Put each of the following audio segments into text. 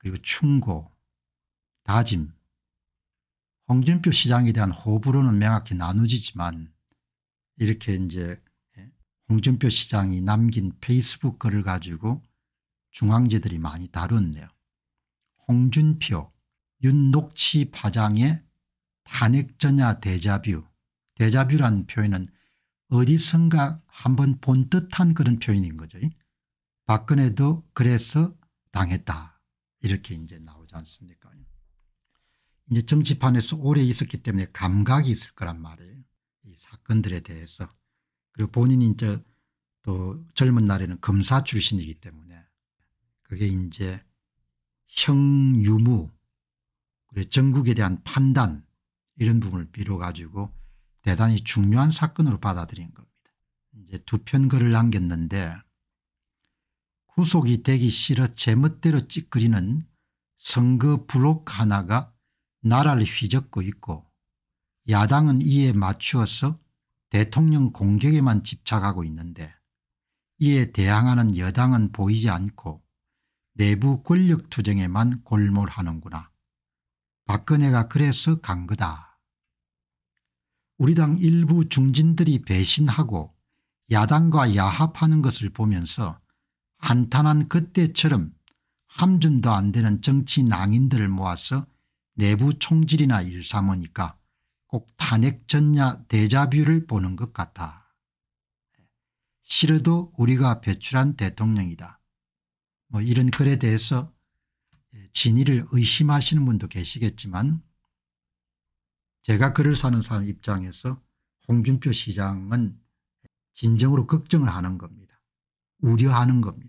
그리고 충고, 다짐, 홍준표 시장에 대한 호불호는 명확히 나누지지만 이렇게 이제 홍준표 시장이 남긴 페이스북 글을 가지고 중앙지들이 많이 다뤘네요. 홍준표, 윤녹치 파장의 탄핵전야 대자뷰. 대자뷰란 표현은 어디선가 한번 본 듯한 그런 표현인 거죠. 박근혜도 그래서 당했다. 이렇게 이제 나오지 않습니까? 이제 정치판에서 오래 있었기 때문에 감각이 있을 거란 말이에요. 이 사건들에 대해서. 그리고 본인이 이제 또 젊은 날에는 검사 출신이기 때문에 그게 이제 형유무 그리고 전국에 대한 판단 이런 부분을 비로 가지고 대단히 중요한 사건으로 받아들인 겁니다. 이제 두 편 글을 남겼는데 구속이 되기 싫어 제멋대로 찌끄리는 선거 블록 하나가 나라를 휘젓고 있고 야당은 이에 맞추어서 대통령 공격에만 집착하고 있는데 이에 대항하는 여당은 보이지 않고 내부 권력투쟁에만 골몰하는구나. 박근혜가 그래서 간 거다. 우리 당 일부 중진들이 배신하고 야당과 야합하는 것을 보면서 한탄한 그때처럼 함줌도 안 되는 정치 낭인들을 모아서 내부 총질이나 일삼으니까 꼭 탄핵 전야 대자뷰를 보는 것 같아. 싫어도 우리가 배출한 대통령이다. 뭐 이런 글에 대해서 예, 진의를 의심하시는 분도 계시겠지만 제가 글을 사는 사람 입장에서 홍준표 시장은 진정으로 걱정을 하는 겁니다. 우려하는 겁니다.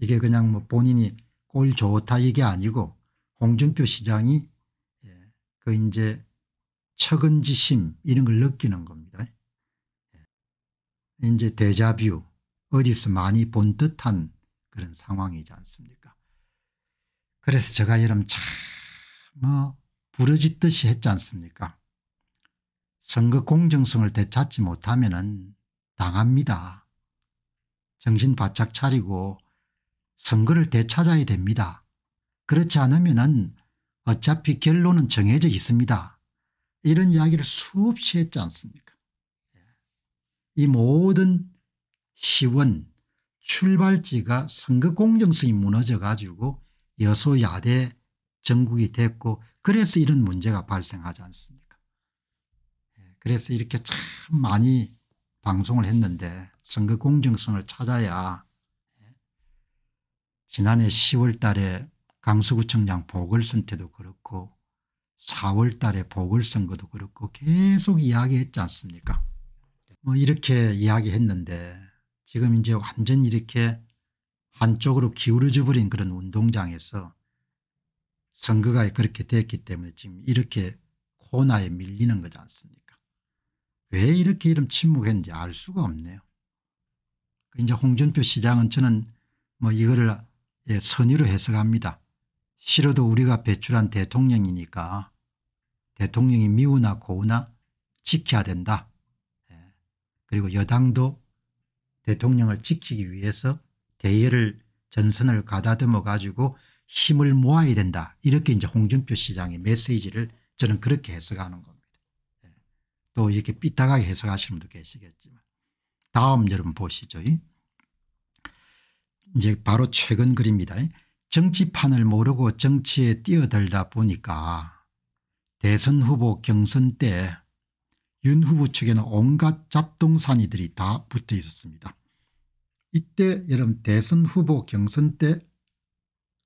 이게 그냥 뭐 본인이 꼴 좋다 이게 아니고 홍준표 시장이 예, 그 이제 척은지심 이런 걸 느끼는 겁니다. 예. 이제 대자뷰 어디서 많이 본 듯한 그런 상황이지 않습니까 그래서 제가 여름 참뭐 부러짓듯이 했지 않습니까 선거 공정성을 되찾지 못하면 당합니다. 정신 바짝 차리고 선거를 되찾아야 됩니다. 그렇지 않으면 어차피 결론은 정해져 있습니다. 이런 이야기를 수없이 했지 않습니까 예. 이 모든 시원 출발지가 선거 공정성이 무너져 가지고 여소야대 전국이 됐고 그래서 이런 문제가 발생하지 않습니까 예, 그래서 이렇게 참 많이 방송을 했는데 선거 공정성을 찾아야 지난해 10월 달에 강서구청장 보궐선 때도 그렇고 4월 달에 보궐선거도 그렇고 계속 이야기했지 않습니까 뭐 이렇게 이야기했는데 지금 이제 완전 이렇게 한쪽으로 기울어져 버린 그런 운동장에서 선거가 그렇게 됐기 때문에 지금 이렇게 코나에 밀리는 거지 않습니까 왜 이렇게 이름 침묵했는지 알 수가 없네요 그 이제 홍준표 시장은 저는 뭐 이거를 예, 선의로 해석합니다. 싫어도 우리가 배출한 대통령이니까 대통령이 미우나 고우나 지켜야 된다. 예. 그리고 여당도 대통령을 지키기 위해서 대의를 전선을 가다듬어 가지고 힘을 모아야 된다. 이렇게 이제 홍준표 시장의 메시지를 저는 그렇게 해석하는 겁니다. 예. 또 이렇게 삐딱하게 해석하시는 분도 계시겠지만 다음 여러분 보시죠. 이제 바로 최근 글입니다. 정치판을 모르고 정치에 뛰어들다 보니까 대선 후보 경선 때 윤 후보 측에는 온갖 잡동사니들이 다 붙어 있었습니다. 이때 여러분 대선 후보 경선 때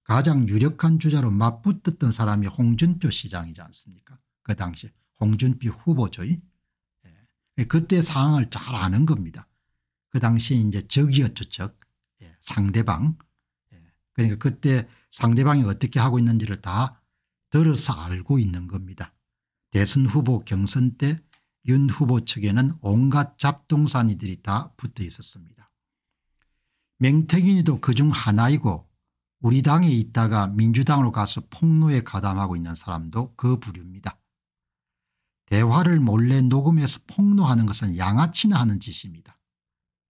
가장 유력한 주자로 맞붙었던 사람이 홍준표 시장이지 않습니까 그 당시 홍준표 후보죠. 예. 그때 상황을 잘 아는 겁니다. 그 당시에 이제 적이었죠 적. 예. 상대방 예. 그러니까 그때 상대방이 어떻게 하고 있는지를 다 들어서 알고 있는 겁니다. 대선 후보 경선 때 윤 후보 측에는 온갖 잡동사니들이 다 붙어 있었습니다. 맹태균이도 그 중 하나이고 우리 당에 있다가 민주당으로 가서 폭로에 가담하고 있는 사람도 그 부류입니다. 대화를 몰래 녹음해서 폭로하는 것은 양아치나 하는 짓입니다.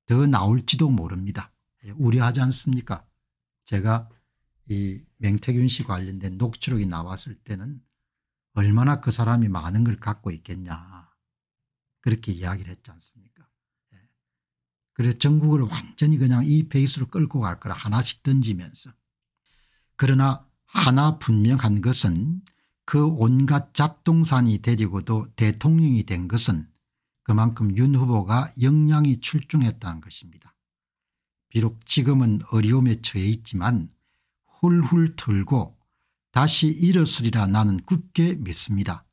더 나올지도 모릅니다. 우려하지 않습니까? 제가 이 맹태균 씨 관련된 녹취록이 나왔을 때는 얼마나 그 사람이 많은 걸 갖고 있겠냐 그렇게 이야기를 했지 않습니까? 예. 그래서 전국을 완전히 그냥 이 베이스로 끌고 갈 거라 하나씩 던지면서 그러나 하나 분명한 것은 그 온갖 잡동산이 데리고도 대통령이 된 것은 그만큼 윤 후보가 역량이 출중했다는 것입니다. 비록 지금은 어려움에 처해 있지만 훌훌 털고 다시 일어서리라 나는 굳게 믿습니다.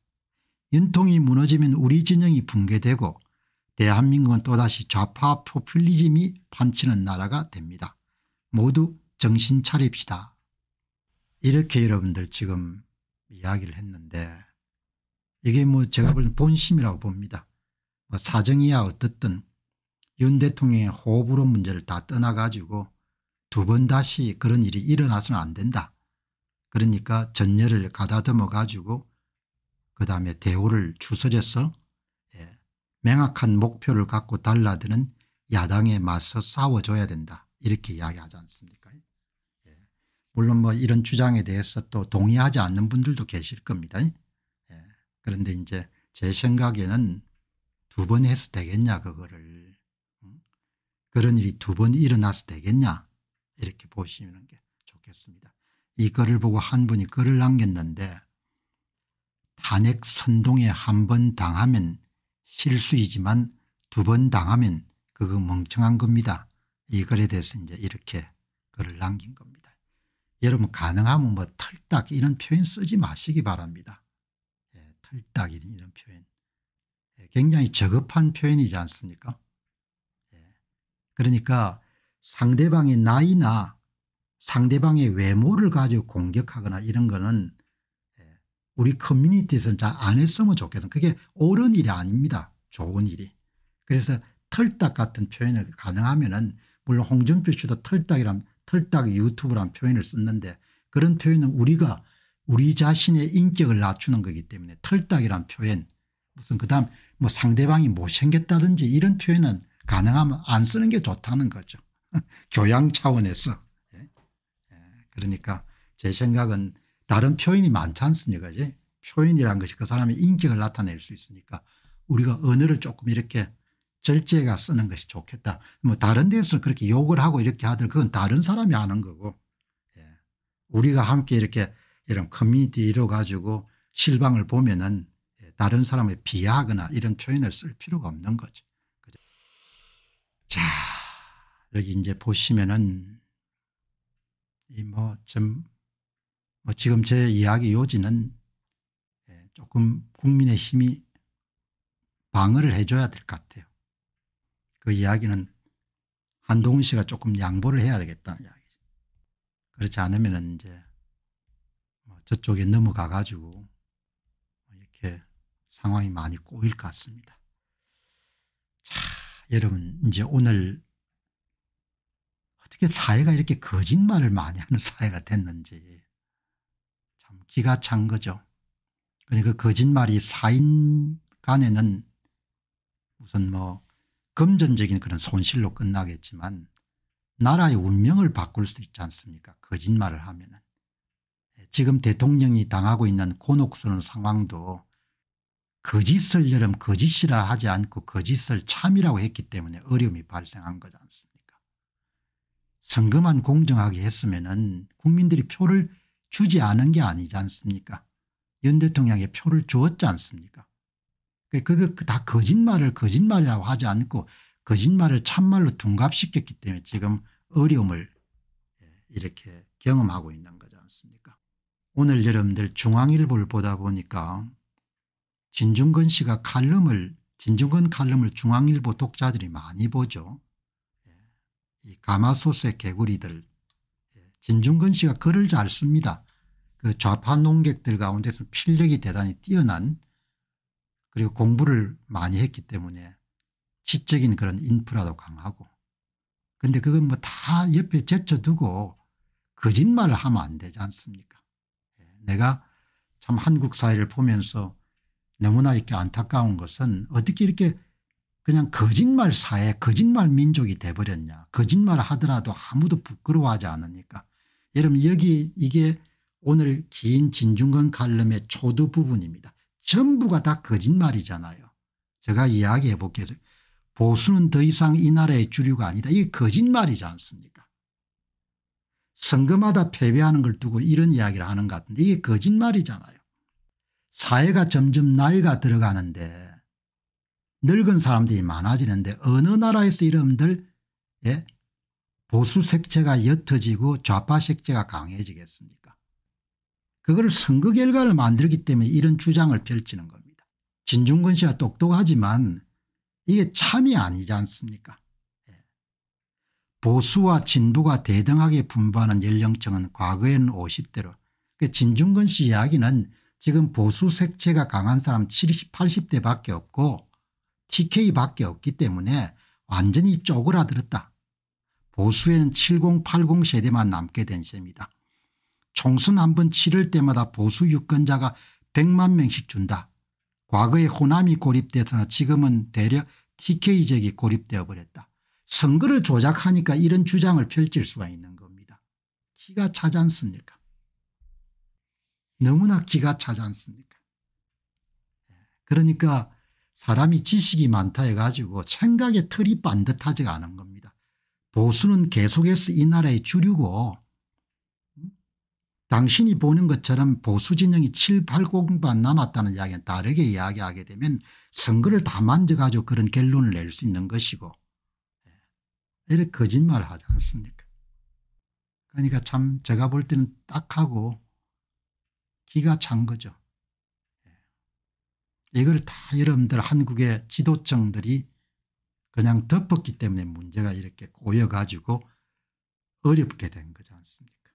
연통이 무너지면 우리 진영이 붕괴되고 대한민국은 또다시 좌파 포퓰리즘이 판치는 나라가 됩니다. 모두 정신 차립시다. 이렇게 여러분들 지금 이야기를 했는데 이게 뭐 제가 볼 본심이라고 봅니다. 뭐 사정이야 어떻든 윤 대통령의 호불호 문제를 다 떠나가지고 두 번 다시 그런 일이 일어나서는 안 된다. 그러니까 전열을 가다듬어 가지고 그 다음에 대우를 주선해서 예, 명확한 목표를 갖고 달라드는 야당에 맞서 싸워줘야 된다. 이렇게 이야기하지 않습니까 예. 물론 뭐 이런 주장에 대해서 또 동의하지 않는 분들도 계실 겁니다. 예. 그런데 이제 제 생각에는 두 번 해서 되겠냐 그거를 그런 일이 두 번 일어나서 되겠냐 이렇게 보시는 게 좋겠습니다. 이 글을 보고 한 분이 글을 남겼는데 탄핵 선동에 한 번 당하면 실수이지만 두 번 당하면 그거 멍청한 겁니다. 이 글에 대해서 이제 이렇게 글을 남긴 겁니다. 여러분 가능하면 뭐 털딱 이런 표현 쓰지 마시기 바랍니다. 예, 털딱 이런 표현. 예, 굉장히 저급한 표현이지 않습니까? 그러니까 상대방의 나이나 상대방의 외모를 가지고 공격하거나 이런 거는 예, 우리 커뮤니티에서는 잘 안 했으면 좋겠어 그게 옳은 일이 아닙니다. 좋은 일이. 그래서 털딱 같은 표현을 가능하면 은 물론 홍준표 씨도 털딱이란 털딱 유튜브란 표현을 썼는데 그런 표현은 우리가 우리 자신의 인격을 낮추는 거기 때문에 털딱이란 표현 무슨 그다음 뭐 상대방이 못생겼다든지 이런 표현은 가능하면 안 쓰는 게 좋다는 거죠. 교양 차원에서. 예? 예. 그러니까 제 생각은 다른 표현이 많지 않습니까? 이제 표현이란 것이 그 사람의 인격을 나타낼 수 있으니까 우리가 언어를 조금 이렇게 절제가 쓰는 것이 좋겠다. 뭐 다른 데서 그렇게 욕을 하고 이렇게 하든 그건 다른 사람이 하는 거고 예. 우리가 함께 이렇게 이런 커뮤니티로 가지고 실방을 보면은 예, 다른 사람을 비하하거나 이런 표현을 쓸 필요가 없는 거죠. 자, 여기 이제 보시면은 이 뭐좀 뭐 지금 제 이야기 요지는 예, 조금 국민의 힘이 방어를 해줘야 될 것 같아요. 그 이야기는 한동훈 씨가 조금 양보를 해야 되겠다는 이야기죠. 그렇지 않으면 이제 뭐 저쪽에 넘어가 가지고 이렇게 상황이 많이 꼬일 것 같습니다. 여러분 이제 오늘 어떻게 사회가 이렇게 거짓말을 많이 하는 사회가 됐는지 참 기가 찬 거죠. 그러니까 그 거짓말이 사인 간에는 우선 뭐 금전적인 그런 손실로 끝나겠지만 나라의 운명을 바꿀 수도 있지 않습니까 거짓말을 하면 은 지금 대통령이 당하고 있는 곤혹스러운 상황도 거짓을 여름 거짓이라 하지 않고 거짓을 참이라고 했기 때문에 어려움이 발생한 거지 않습니까 선거만 공정하게 했으면 은 국민들이 표를 주지 않은 게 아니지 않습니까 윤 대통령에 표를 주었지 않습니까 그거 다 거짓말을 거짓말이라고 하지 않고 거짓말을 참말로 둔갑시켰기 때문에 지금 어려움을 예, 이렇게 경험하고 있는 거지 않습니까 오늘 여러분들 중앙일보를 보다 보니까 진중근 씨가 칼럼을 진중근 칼럼을 중앙일보 독자들이 많이 보죠. 예. 이 가마솥의 개구리들 예. 진중근 씨가 글을 잘 씁니다. 그 좌파 농객들 가운데서 필력이 대단히 뛰어난 그리고 공부를 많이 했기 때문에 지적인 그런 인프라도 강하고 근데 그건 뭐 다 옆에 제쳐두고 거짓말을 하면 안 되지 않습니까 예. 내가 참 한국 사회를 보면서 너무나 이렇게 안타까운 것은 어떻게 이렇게 그냥 거짓말 사회 거짓말 민족이 돼버렸냐 거짓말 하더라도 아무도 부끄러워하지 않으니까 여러분 여기 이게 오늘 긴진중근 칼럼의 초두 부분입니다. 전부가 다 거짓말이잖아요. 제가 이야기해 볼게요. 보수는 더 이상 이 나라의 주류가 아니다. 이게 거짓말이지 않습니까 선거마다 패배하는 걸 두고 이런 이야기를 하는 것 같은데 이게 거짓말이잖아요. 사회가 점점 나이가 들어가는데 늙은 사람들이 많아지는데 어느 나라에서 이름들 예? 보수 색채가 옅어지고 좌파 색채가 강해지겠습니까 그걸 선거 결과를 만들기 때문에 이런 주장을 펼치는 겁니다. 진중근 씨가 똑똑하지만 이게 참이 아니지 않습니까 예. 보수와 진보가 대등하게 분부하는 연령층은 과거에는 50대로 그진중근씨 이야기는 지금 보수 색채가 강한 사람 70, 80대밖에 없고 TK밖에 없기 때문에 완전히 쪼그라들었다. 보수에는 70, 80 세대만 남게 된 셈이다. 총선 한번 치를 때마다 보수 유권자가 100만 명씩 준다. 과거에 호남이 고립되더나 지금은 대략 TK 적이 고립되어 버렸다. 선거를 조작하니까 이런 주장을 펼칠 수가 있는 겁니다. 키가 차지 않습니까 너무나 기가 차지 않습니까 예. 그러니까 사람이 지식이 많다 해가지고 생각의 틀이 반듯하지가 않은 겁니다. 보수는 계속해서 이 나라의 주류고 음? 당신이 보는 것처럼 보수 진영이 7, 8, 9만 남았다는 이야기는 다르게 이야기하게 되면 선거를 다 만져가지고 그런 결론을 낼 수 있는 것이고 예. 이렇게 거짓말을 하지 않습니까 그러니까 참 제가 볼 때는 딱하고 기가 찬 거죠. 예. 이걸 다 여러분들 한국의 지도층들이 그냥 덮었기 때문에 문제가 이렇게 꼬여가지고 어렵게 된 거지 않습니까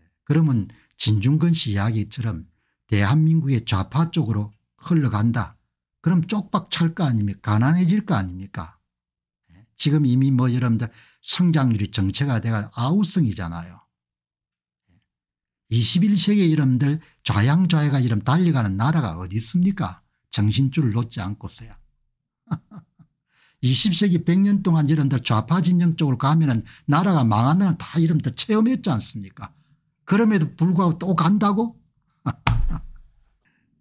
예. 그러면 진중근 씨 이야기처럼 대한민국의 좌파 쪽으로 흘러간다. 그럼 쪽박찰 거 아닙니까 가난해질 거 아닙니까 예. 지금 이미 뭐 여러분들 성장률이 정체가 돼가 아우성이잖아요. 21세기의 이름들 좌양좌야가 이름 달려가는 나라가 어디 있습니까 정신줄을 놓지 않고서야 20세기 100년 동안 이름들 좌파 진영 쪽으로 가면 은 나라가 망하는다 이름들 체험했지 않습니까 그럼에도 불구하고 또 간다고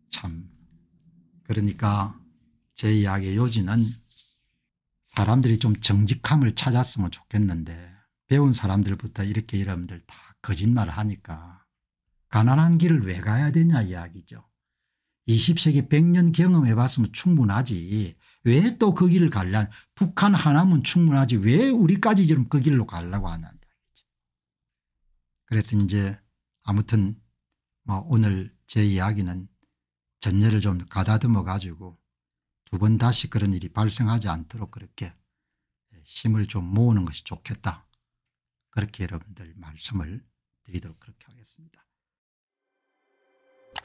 참 그러니까 제 이야기의 요지는 사람들이 좀 정직함을 찾았으면 좋겠는데 배운 사람들부터 이렇게 여러분들 다 거짓말을 하니까 가난한 길을 왜 가야 되냐 이야기죠. 20세기 100년 경험해 봤으면 충분하지 왜 또 그 길을 갈라 북한 하나면 충분하지 왜 우리까지 그 길로 가려고 하냐 이야기죠. 그래서 이제 아무튼 뭐 오늘 제 이야기는 전례를 좀 가다듬어 가지고 두 번 다시 그런 일이 발생하지 않도록 그렇게 힘을 좀 모으는 것이 좋겠다. 그렇게 여러분들 말씀을 드리도록 그렇게 하겠습니다.